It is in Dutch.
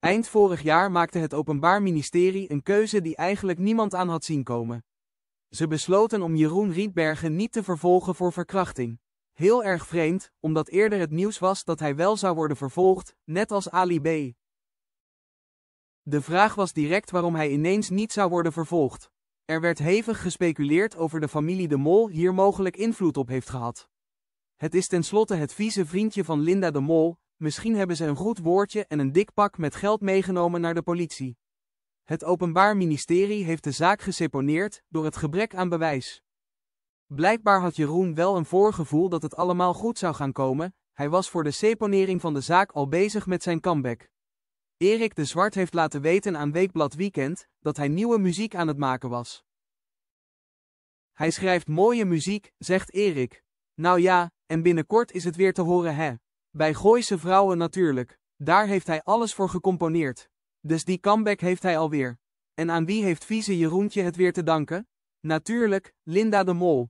Eind vorig jaar maakte het Openbaar Ministerie een keuze die eigenlijk niemand aan had zien komen. Ze besloten om Jeroen Rietbergen niet te vervolgen voor verkrachting. Heel erg vreemd, omdat eerder het nieuws was dat hij wel zou worden vervolgd, net als Ali B. De vraag was direct waarom hij ineens niet zou worden vervolgd. Er werd hevig gespeculeerd over de familie De Mol hier mogelijk invloed op heeft gehad. Het is tenslotte het vieze vriendje van Linda De Mol, Misschien hebben ze een goed woordje en een dik pak met geld meegenomen naar de politie. Het Openbaar Ministerie heeft de zaak geseponeerd door het gebrek aan bewijs. Blijkbaar had Jeroen wel een voorgevoel dat het allemaal goed zou gaan komen, hij was voor de seponering van de zaak al bezig met zijn comeback. Erik de Zwart heeft laten weten aan Weekblad Weekend dat hij nieuwe muziek aan het maken was. Hij schrijft mooie muziek, zegt Erik. Nou ja, en binnenkort is het weer te horen hè. Bij Gooise vrouwen natuurlijk, daar heeft hij alles voor gecomponeerd. Dus die comeback heeft hij alweer. En aan wie heeft vieze Jeroentje het weer te danken? Natuurlijk, Linda de Mol.